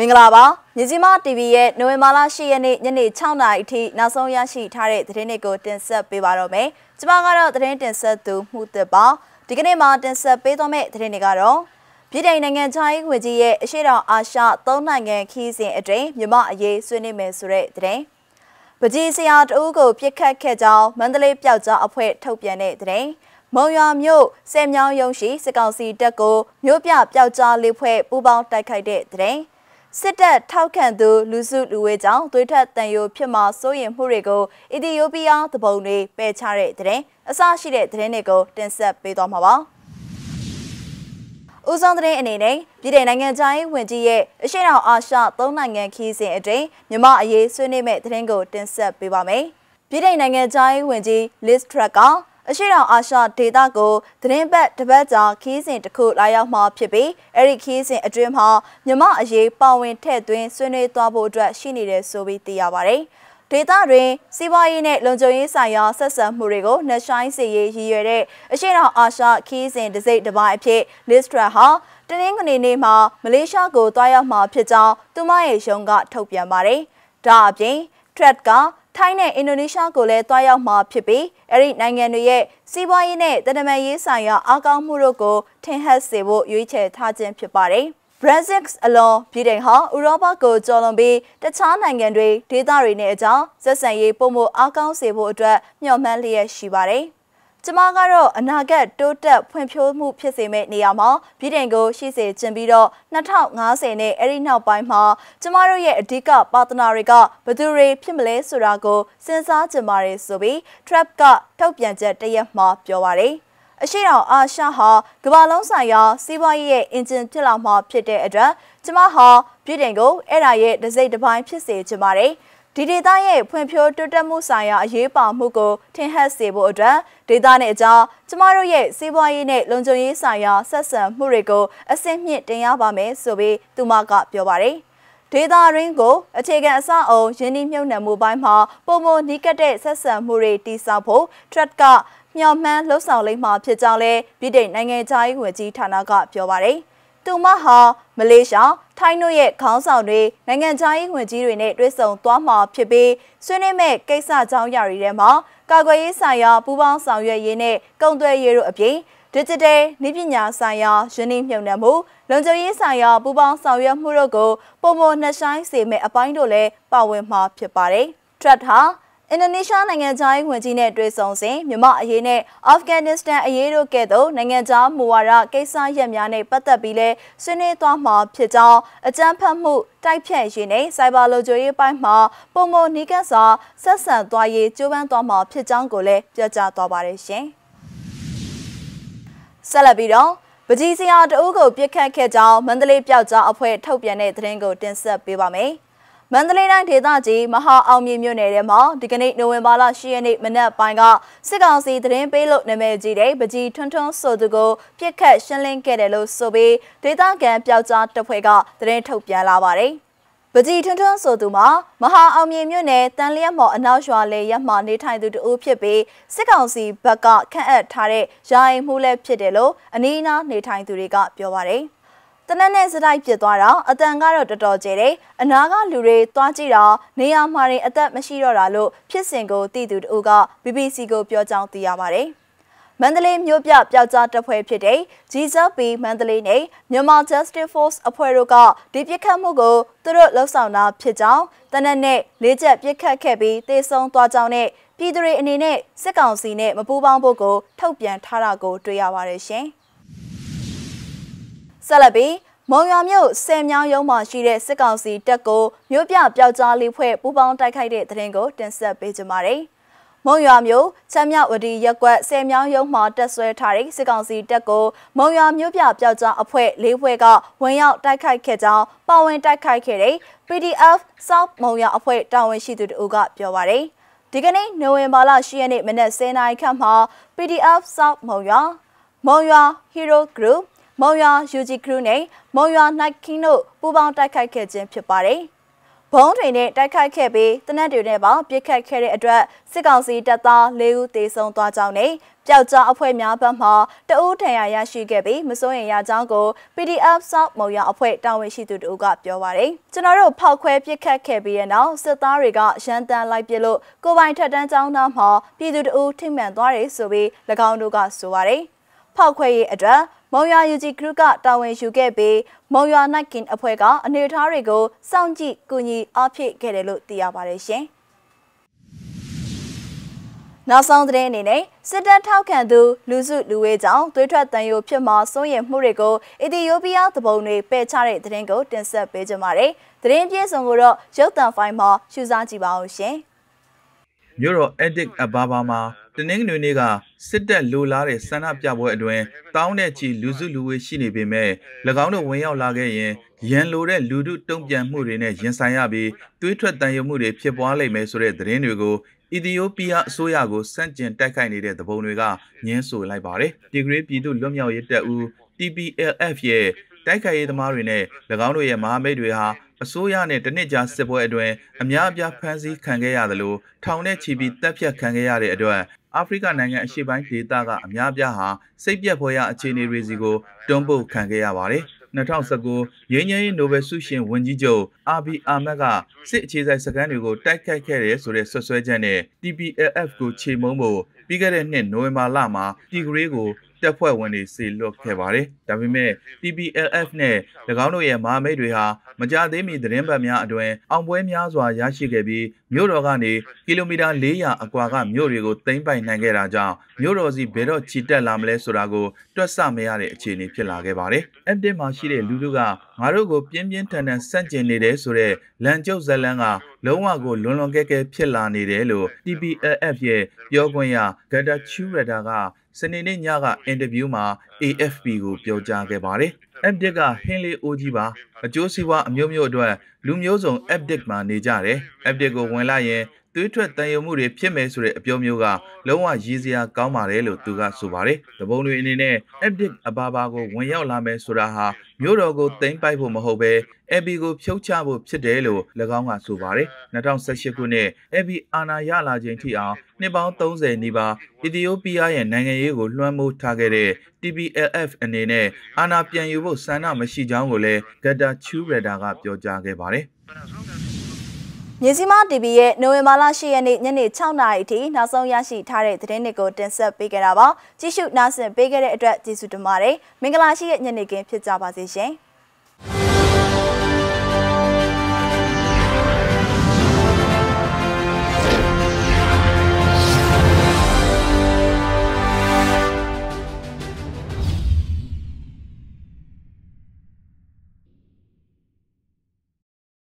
မင်္ဂလာပါမြကြီးမ TV ရဲ့နိုဝင်ဘာလ10ရက်နေ့ညနေ6နာရီအထိနောက်ဆုံးရရှိထားတဲ့သတင်းတွေကိုတင်ဆက်ပေးပါတော့မယ်။ကျွန်မကတော့သတင်းတင်ဆက်သူမှုသက်ပါဒီကနေ့မှာတင်ဆက်ပေးသွားမယ့်သတင်းတွေကတော့ပြည်ထိုင်နိုင်ငံခြားရေးဝန်ကြီးရဲ့အရှိတော်အာရှသုံးနိုင်ငံခီးစဉ်အတွင်းမြမအရေးဆွေးနွေးမယ်ဆိုတဲ့သတင်းပကြီးဆရာတအူးကိုပြစ်ခတ်ခဲ့ကြောင်းမန္တလေးပြောက်ကြားအဖွဲ့ထုတ်ပြန်တဲ့သတင်းမုံရွာမြို့ဆယ်မြောင်းရုံရှိစစ်ကောင်စီတပ်ကိုမြို့ပြပျောက်ကြားလေးဖွဲ့ပူးပေါင်းတိုက်ခိုက်တဲ့တဲ့စစ်တပ်ထောက်ခံသူလူစုလူဝေးကြောင့်သွေးထွက်တန်ယိုဖြစ်မှာစိုးရိမ်မှုတွေကိုအီသီယိုးပီးယားသဘုံတွေပယ်ချတဲ့တဲ့အစရှိတဲ့တဲ့တွေကိုတင်ဆက်ပေးသွားမှာပါ။ဦးဆောင်တဲ့အနေနဲ့ပြည်ထောင်နိုင်ငံခြားရေးဝန်ကြီးရဲ့အရှိန်အောင်အာရှသုံးနိုင်ငံခီးစဉ်အတွင်းမြမအရေးဆွေးနွေးမဲ့တဲ့တဲ့ကိုတင်ဆက်ပေးပါမယ်။ပြည်ထောင်နိုင်ငံခြားရေးဝန်ကြီး Liz Truss ကအရှိတောင်အာရှဒေသကိုသတင်းပတ်တစ်ပတ်ကြာခီးစဉ်တစ်ခုလာရောက်မှာဖြစ်ပြီးအဲ့ဒီခီးစဉ်အတွင်းမှာမြမအရေးပါဝင်ထည့်သွင်းဆွေးနွေးသွားဖို့အတွက်ရှိနေတယ်ဆိုပြီးသိရပါတယ်။ဒေသတွင်စီးပွားရေးနဲ့လုံခြုံရေးဆိုင်ရာဆက်ဆံမှုတွေကိုနှဆိုင်စီရေးရည်ရွယ်တဲ့အရှိတောင်အာရှခီးစဉ်တစ်စိတ်တစ်ပိုင်းအဖြစ် Listra ဟာတနင်္ဂနွေနေ့မှာမလေးရှားကိုတွားရောက်မှာဖြစ်ကြောင်းသူမရဲ့ရုံးကထုတ်ပြန်ပါတယ်။ဒါအပြင် Threat ကထိုင်းနဲ့အင်ဒိုနီးရှားကိုလည်းတွားရောက်မှာဖြစ်ပြီးအဲ့ဒီနိုင်ငံတွေရဲ့စီးပွားရေးနဲ့တနမန်ရေးဆိုင်ရာအားကောင်းမှုတို့ကိုထင်ဟပ်စေဖို့ရွေးချယ်ထားခြင်းဖြစ်ပါတယ်။ Brexit အလွန်ပြည်တိုင်ဟာဥရောပကိုကျော်လွန်ပြီးတခြားနိုင်ငံတွေဒေသတွေနဲ့အကြောင်းဆက်ဆံရေးပုံမအားကောင်းစေဖို့အတွက်မျှော်မှန်းလျက်ရှိပါတယ်။ကျမကတော့အနာဂတ်တိုးတက်ဖွံ့ဖြိုးမှုဖြစ်စေမယ့်နေရာမှာပြည်တင်ကိုရှိစေခြင်းပြီးတော့2050နဲ့အဲ့ဒီနောက်ပိုင်းမှာကျမတို့ရဲ့အဓိကပါတနာတွေကဘသူတွေဖြစ်မလဲဆိုတာကိုစဉ်းစားကြပါရယ်ဆိုပြီး Trap ကထုတ်ပြန်ချက်တရက်မှာပြောပါတယ်အရှိတောင်အာရှဟာကမ္ဘာလုံးဆိုင်ရာစီးပွားရေးရဲ့အင်ဂျင်ဖြစ်လာမှာဖြစ်တဲ့အတွက်ကျမဟာပြည်တင်ကိုအဲ့ဒါရဲ့ဒစိမ့်တစ်ပိုင်းဖြစ်စေချင်ပါတယ်။ဒီဒေသရဲ့ဖွံ့ဖြိုးတိုးတက်မှုဆိုင်ရာအရေးပါမှုကိုထင်ဟပ်စေဖို့အတွက်ဒေသနဲ့အကြောင်းကျမတို့ရဲ့စီးပွားရေးနဲ့လုံခြုံရေးဆိုင်ရာဆက်ဆံမှုတွေကိုအဆင့်မြင့်တင်ရပါမယ်ဆိုပြီးသူမကပြောပါတယ်ဒေတာရင်းကို အခြေခံအစအုံယင်းနှိမ့်မြုံနယ်မှုပိုင်းမှာပုံမနီးကပ်တဲ့ဆက်ဆံမှုတွေတည်ဆောက်ဖို့ Thread ကမျှော်မှန်းလှုပ်ဆောင်လိမ့်မှာဖြစ်ကြောင်းလဲပြည်ထောင်နိုင်ငံသားရေးဝန်ကြီးဌာနကပြောပါရယ်။သူမဟာမလေးရှားထိုင်းတို့ရဲ့ခေါင်းဆောင်တွေနိုင်ငံခြားရေးဝန်ကြီးတွေနဲ့တွေ့ဆုံသွားမှာဖြစ်ပြီးဆွေးနွေးမဲ့ကိစ္စအကြောင်းအရာတွေထဲမှာကာကွယ်ရေးဆိုင်ရာပူးပေါင်းဆောင်ရွက်ရေးနဲ့ကုန်သွယ်ရေးတို့အပြင် Digital နည်းပညာဆိုင်ရာယင်းနှိမ့်မြုံနှံမှုလုံခြုံရေးဆိုင်ရာပူးပေါင်းဆောင်ရွက်မှုတို့ကိုပုံမနှဆိုင်စေမဲ့အပိုင်းတို့လည်းပါဝင်မှာဖြစ်ပါတယ်။ Trust ဟာအင်ဒိုနီးရှားနိုင်ငံသားရေးဝန်ကြီးနဲ့တွေ့ဆုံစဉ်မြမအရေးနဲ့အာဖဂန်နစ္စတန်အရေးတို့ကဲ့သို့နိုင်ငံသားမူဝါဒကိစ္စရပ်များနဲ့ပတ်သက်ပြီးလဲဆွေးနွေးသွားမှာဖြစ်ကြောင်းအကြံဖတ်မှုတိုက်ဖြတ်ရေးနဲ့စိုက်ဘာလုံခြုံရေးပိုင်းမှာပုံမနီးကပ်စွာဆက်ဆံသွားရေးကြိုးပမ်းသွားမှာဖြစ်ကြောင်းကိုလည်းပြောကြားသွားပါတယ်ရှင်။ဆက်လက်ပြီးတော့ပကြီးစရာတအုပ်ကိုပြစ်ခတ်ခဲ့ကြောင်းမန္တလေးပြောက်ကြားအဖွဲ့ထုတ်ပြန်တဲ့သတင်းကိုတင်ဆက်ပေးပါမယ်။မန္တလေးတိုင်းဒေသကြီးမဟာအောင်မြေမြို့နယ်ထဲမှာဒီကနေ့နိုဝင်ဘာလ10ရက်နေ့မနက်ပိုင်းကစစ်ကောင်စီသတင်းပေးလို့နာမည်ကြီးတဲ့ပကြီးထွန်းထွန်းဆိုသူကိုပြစ်ခတ်ရှင်းလင်းခဲ့တယ်လို့ဆိုပြီးဒေသခံပျောက်ကြားတပ်ဖွဲ့ကသတင်းထုတ်ပြန်လာပါတယ်။ပကြည်ထွန်းထွန်းဆိုသူမှာမဟာအောင်မြင်မြို့နယ်တန်လျက်မော်အနောက်ရွာလေရပ်မှနေထိုင်သူတဦးဖြစ်ပြီးစစ်ကောင်စီဘက်ကခန့်အပ်ထားတဲ့ယာယီမှုလည်းဖြစ်တယ်လို့အနီးအနားနေထိုင်သူတွေကပြောပါတယ်။တနက်နဲ့စတိုက်ပြစ်သွားတာအတန်ကတော့တော်တော်ကျတယ်အနာကလူတွေသွားကြည့်တာနေရာမှာရင်အသက်မရှိတော့တာလို့ဖြစ်စဉ်ကိုသိသူတို့က BBC ကိုပြောကြောင်းသိရပါတယ်မန္တလေးမြို့ပြပျောက်ကြားတပ်ဖွဲ့ဖြစ်တဲ့ GZP မန္တလေးနဲ့မြန်မာ Justice Force အဖွဲ့တို့ကဒီပြစ်ခတ်မှုကိုသူတို့လှုပ်ဆောင်တာဖြစ်ကြောင်းတနက်နေ့လေးချက်ပြစ်ခတ်ခဲ့ပြီးတေဆုံးသွားကြောင်းနဲ့ပြည်သူတွေအနေနဲ့စစ်ကောင်စီနဲ့မပူးပေါင်းဖို့ကိုထုတ်ပြန်ထားတာကိုတွေ့ရပါတယ်ရှင်။ဆက်လက်ပြီးမုံရွာမြို့ဆယ်မြောင်းရုံးမှာရှိတဲ့စစ်ကောင်စီတပ်ကိုမြို့ပြပျောက်ကြားလေးဖွဲ့ပူးပေါင်းတိုက်ခိုက်တဲ့တဲ့တင်ကိုတင်ဆက်ပေးကြပါမယ်။မုံရွာမြို့ချမ်းမြောက်ဝတီရက်ကွက်ဆယ်မြောင်းရုံးမှာတက်ဆွဲထားတဲ့စစ်ကောင်စီတပ်ကို မုံရွာမြို့ပြပျောက်ကြားအဖွဲ့လေးဖွဲ့ကဝင်ရောက်တိုက်ခိုက်ခဲ့ကြောင်းပါဝင်တိုက်ခိုက်ခဲ့တဲ့ PDF South မုံရွာအဖွဲ့တာဝန်ရှိသူတို့ကပြောပါရယ်။ဒီကနေ့နိုဝင်ဘာလ10ရက်နေ့မနက်10:00နာရီခန့်မှာ PDF South မုံရွာမုံရွာ Hero Group မုံရွာ UG Crew နဲ့မုံရွာ Night King တို့ပူးပေါင်းတိုက်ခိုက်ခဲ့ခြင်းဖြစ်ပါတယ်။ဘုံတွေနဲ့တိုက်ခိုက်ခဲ့ပြီးတနက်တွေနဲ့ပေါင်းပစ်ခတ်ခဲ့တဲ့အတွက်စစ်ကောင်စီတပ်သား၄ဦးသေဆုံးသွားကြောင်းနဲ့ပျောက်ကြားအဖွဲ့များဘက်မှတအူးထံရရရှိခဲ့ပြီးမစိုးရင်ရကြောင်းကို PDF South မုံရအဖွဲ့တာဝန်ရှိသူတို့ကပြောပါတယ်ကျွန်တော်တို့ဖောက်ခွဲပစ်ခတ်ခဲ့ပြီးတဲ့နောက်စစ်သားတွေကရန်တန်လိုက်ပစ်လို့ကိုပိုင်ထက်တန်းကျောင်းသားမှပြည်သူတအူးထိမှန်သွားတယ်ဆိုပြီး၎င်းတို့ကဆိုပါတယ်ဖောက်ခွဲရေးအတွက်မုံရွာ UG Group ကတာဝန်ယူခဲ့ပြီးမုံရွာ Night King အဖွဲ့ကအနေအထားတွေကိုစောင့်ကြည့်ကူညီအားဖြည့်ခဲ့တယ်လို့သိရပါတယ်ရှင်။နောက်ဆုံးသတင်းအနေနဲ့စစ်တပ်ထောက်ခံသူလူစုလူဝေးကြောင့်သွေးထွက်တန်ရိုးဖြစ်မှာစိုးရိမ်မှုတွေကိုအီသီယိုးပီးယားသဘုံတွေပယ်ချတဲ့သတင်းကိုတင်ဆက်ပေးကြပါမယ်။သတင်းပြည့်စုံကိုတော့ရုပ်သံဖိုင်မှာရှုစားကြည့်ပါအောင်ရှင်။မြို့တော် Addict Ababa မှာတနင်္ဂနွေနေ့ကစစ်တပ်လိုလားတဲ့ဆန္ဒပြပွဲအတွင်းတောင်းတဲ့ချီလူစုလူဝေးရှိနေပေမဲ့၎င်းတို့ဝင်ရောက်လာခဲ့ရင်ရန်လိုတဲ့လူထုတုံ့ပြန်မှုတွေနဲ့ရင်ဆိုင်ရပြီးသွေးထွက်တန်ရုံမှုတွေဖြစ်ပွားလိမ့်မယ်ဆိုတဲ့သတင်းတွေကိုအီသီယိုးပီးယားအစိုးရကိုစန့်ကျင်တိုက်ခိုက်နေတဲ့သဘုံတွေကညှင်းဆိုလိုက်ပါတယ်။ဒီဂရီပြည်သူလွတ်မြောက်ရေးတပ်ဦး TPLF ရဲ့တိုက်ခိုက်ရေးသမားတွေနဲ့၎င်းတို့ရဲ့မဟာမိတ်တွေဟာအစိုးရနဲ့တနစ်ကြာစစ်ပွဲအတွင်းအများအပြားဖမ်းဆီးခံခဲ့ရသလိုထောင်ထဲချီပြီးတပ်ဖြတ်ခံခဲ့ရတဲ့အတွက်အာဖရိကနိုင်ငံအရှေ့ပိုင်းဒေသကအများပြားဟာစိတ်ပြက်ဖွယ်ရအခြေအနေတွေစီကိုတွန်းပို့ခံခဲ့ရပါတယ်။2019ရင်းငယ်ရေးနိုဘယ်ဆုရှင်ဝန်ကြီးချုပ်အာဘီအာမက်ကစစ်အခြေဆိုင်စခန်းတွေကိုတိုက်ခိုက်ခဲ့တယ်ဆိုတဲ့ဆွဆွဲချက်နဲ့ TPLF ကိုခြေမုံဖို့ပြီးခဲ့တဲ့နှစ်နိုဝင်ဘာလမှာတီဂရေးကိုတပ်ဖွဲ့ဝင်တွေစေလွှတ်ခဲ့ပါတယ်။ဒါပေမဲ့ TPLF နဲ့၎င်းတို့ရဲ့မဟာမိတ်တွေဟာမကြသေးမီသတင်းပတ်များအတွင် အောင်ပွဲများစွာရရှိခဲ့ပြီးမြို့တော်ကနေကီလိုမီတာ400အကွာကမြို့တွေကိုသိမ်းပိုင်နိုင်ခဲ့တာကြောင့်မြို့တော်စီဘယ်တော့ချီတက်လာမလဲဆိုတာကိုတွက်ဆမရတဲ့အခြေအနေဖြစ်လာခဲ့ပါတယ်။ update မှာရှိတဲ့လူတို့ကငါတို့ကိုပြင်းပြင်းထန်ထန်ဆန့်ကျင်နေတယ်ဆိုတော့လန်ကျုပ်ဇလန်းကလုံးဝကိုလွန်လွန်ကဲကဲဖြစ်လာနေတယ်လို့ TPLF ရဲ့ပြောခွင့်ရ Data Chu Radar ကစနေနေ့ညကအင်တာဗျူးမှာ AFP ကိုပြောကြားခဲ့ပါတယ်။ Abdic ကဟင်းလေးအိုးကြီးပါ အကျိုးစီးပွားအမျိုးမျိုးအတွက်လူမျိုးစုံ Abdic မှာနေကြတယ်။ Abdic ကိုဝင်လာရင်သွေးထွက်တန်ယုံမှုတွေဖြစ်မယ်ဆိုတဲ့အပြောမျိုးကလုံးဝရည်စရာကောင်းပါတယ်လို့သူကဆိုပါတယ်။တပုံတွေအနေနဲ့ Epic အဘာဘာကိုဝင်ရောက်လာမယ်ဆိုတာဟာမြို့တော်ကိုသိမ်းပိုက်ဖို့မဟုတ်ဘဲ AB ကိုဖြုတ်ချဖို့ဖြစ်တယ်လို့၎င်းကဆိုပါတယ်။2018ခုနှစ် AB အာဏာရလာချိန်ထိအောင်နှစ်ပေါင်း30နီးပါးအီသီယိုးပီးယားရဲ့နိုင်ငံရေးကိုလွှမ်းမိုးထားခဲ့တဲ့ TPLF အနေနဲ့အာဏာပြန်ယူဖို့ဆန္ဒမရှိကြောင်းကိုလည်း Gata Chu Reda ကပြောကြားခဲ့ပါတယ်။မြစီမ TV ရဲ့နိုဝင်ဘာလ10ရက်နေ့ညနေ6နာရီအထိနောက်ဆုံးရရှိထားတဲ့သတင်းတွေကိုတင်ဆက်ပေးခဲ့တာပါကြည့်ရှုနားဆင်ပေးခဲ့တဲ့အတွက်ကျေးဇူးတင်ပါတယ်မင်္ဂလာရှိတဲ့ညနေခင်းဖြစ်ကြပါစေရှင်